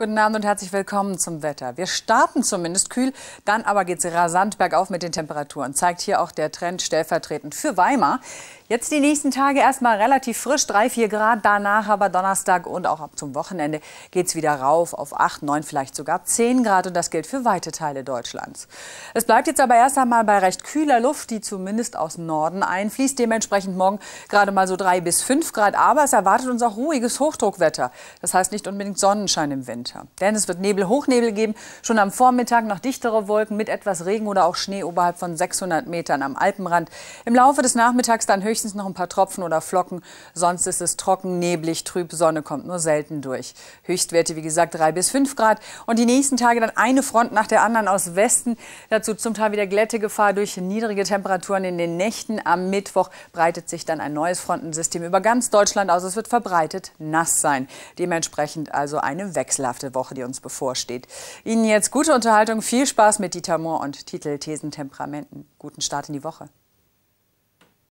Guten Abend und herzlich willkommen zum Wetter. Wir starten zumindest kühl, dann aber geht es rasant bergauf mit den Temperaturen. Zeigt hier auch der Trend stellvertretend für Weimar. Jetzt die nächsten Tage erstmal relativ frisch, 3, 4 Grad. Danach aber Donnerstag und auch ab zum Wochenende geht es wieder rauf auf 8, 9, vielleicht sogar 10 Grad. Und das gilt für weite Teile Deutschlands. Es bleibt jetzt aber erst einmal bei recht kühler Luft, die zumindest aus Norden einfließt. Dementsprechend morgen gerade mal so 3 bis 5 Grad. Aber es erwartet uns auch ruhiges Hochdruckwetter. Das heißt nicht unbedingt Sonnenschein im Winter. Denn es wird Nebel, Hochnebel geben. Schon am Vormittag noch dichtere Wolken mit etwas Regen oder auch Schnee oberhalb von 600 Metern am Alpenrand. Im Laufe des Nachmittags dann höchstens höchstens noch ein paar Tropfen oder Flocken. Sonst ist es trocken, neblig, trüb, Sonne kommt nur selten durch. Höchstwerte, wie gesagt, drei bis fünf Grad. Und die nächsten Tage dann eine Front nach der anderen aus Westen. Dazu zum Teil wieder Glättegefahr durch niedrige Temperaturen in den Nächten. Am Mittwoch breitet sich dann ein neues Frontensystem über ganz Deutschland aus. Es wird verbreitet nass sein. Dementsprechend also eine wechselhafte Woche, die uns bevorsteht. Ihnen jetzt gute Unterhaltung, viel Spaß mit Dieter Mohr und Titelthesen Temperamenten. Guten Start in die Woche.